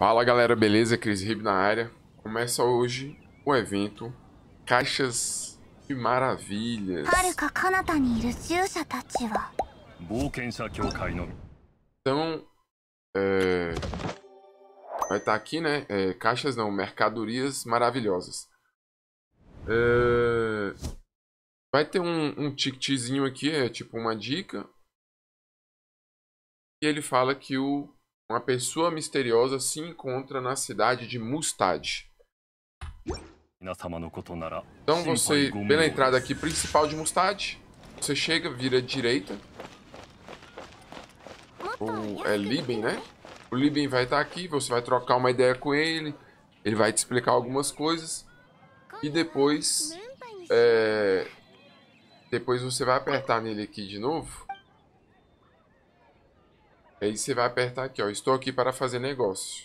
Fala galera, beleza? Cris Rib na área. Começa hoje o evento Caixas de Maravilhas. Então, é... vai estar tá aqui, né? É, caixas não, mercadorias maravilhosas. É... Vai ter um, um ticketzinho aqui, é tipo uma dica. E ele fala que o uma pessoa misteriosa se encontra na cidade de Mustad. Então você, pela entrada aqui principal de Mustad, você chega, vira direita. O, é Liben, né? O Liben vai estar tá aqui, você vai trocar uma ideia com ele, ele vai te explicar algumas coisas. E depois... É, depois você vai apertar nele aqui de novo. Aí você vai apertar aqui, ó. Estou aqui para fazer negócio.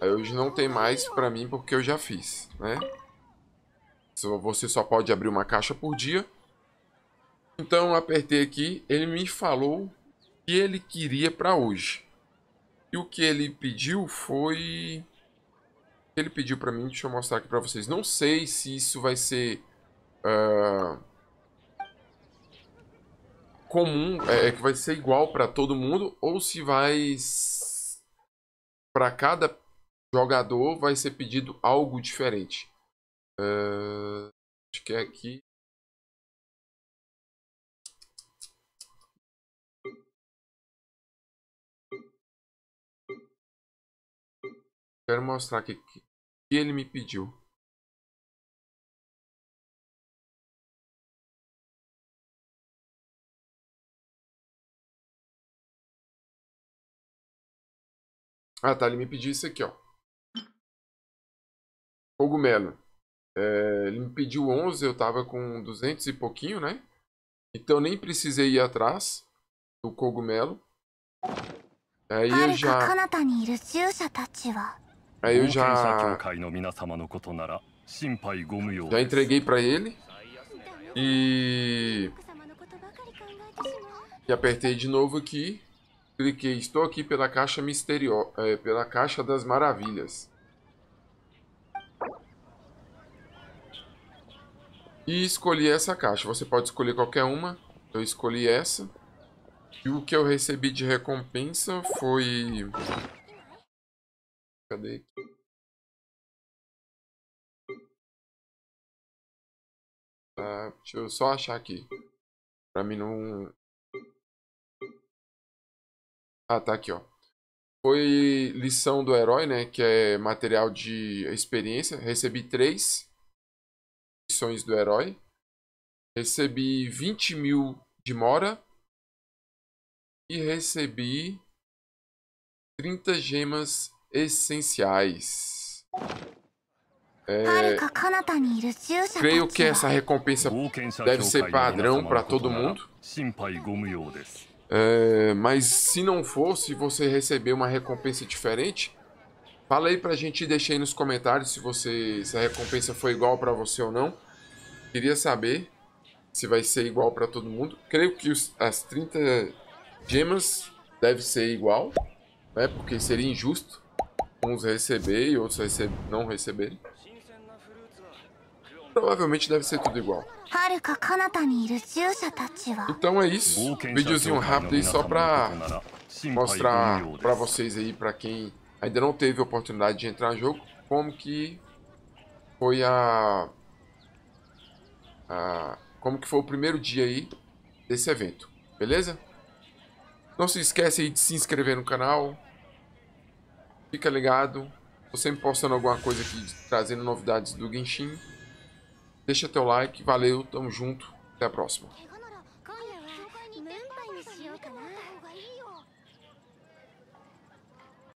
Aí hoje não tem mais para mim porque eu já fiz, né? Você só pode abrir uma caixa por dia. Então eu apertei aqui, ele me falou o que ele queria para hoje. E o que ele pediu foi... Ele pediu para mim, deixa eu mostrar aqui para vocês. Não sei se isso vai ser... Uh comum, é, é, que vai ser igual para todo mundo, ou se vai. para cada jogador vai ser pedido algo diferente. É, acho que é aqui. Quero mostrar aqui que ele me pediu. Ah, tá. Ele me pediu isso aqui, ó. Cogumelo. É, ele me pediu 11, eu tava com 200 e pouquinho, né? Então nem precisei ir atrás do cogumelo. Aí eu já... Aí eu já... Já entreguei pra ele. E... E apertei de novo aqui. Cliquei, estou aqui pela caixa misterio... É, pela caixa das maravilhas. E escolhi essa caixa. Você pode escolher qualquer uma. Eu escolhi essa. E o que eu recebi de recompensa foi... Cadê aqui? Ah, deixa eu só achar aqui. Pra mim não ah, tá aqui, ó. Foi lição do herói, né? Que é material de experiência. Recebi três lições do herói. Recebi 20 mil de mora. E recebi 30 gemas essenciais. É... Creio que essa recompensa deve ser padrão para todo mundo. É, mas se não fosse, você receber uma recompensa diferente, fala aí pra gente e deixa aí nos comentários se, você, se a recompensa foi igual para você ou não. Queria saber se vai ser igual para todo mundo. Creio que os, as 30 gemas deve ser igual, né? Porque seria injusto uns receber e outros não receberem. Provavelmente deve ser tudo igual. Então é isso. Videozinho rápido aí só pra mostrar pra vocês aí, pra quem ainda não teve oportunidade de entrar no jogo, como que foi a... a como que foi o primeiro dia aí desse evento, beleza? Não se esquece aí de se inscrever no canal. Fica ligado. Tô sempre postando alguma coisa aqui, trazendo novidades do Genshin. Deixa teu like, valeu, tamo junto, até a próxima.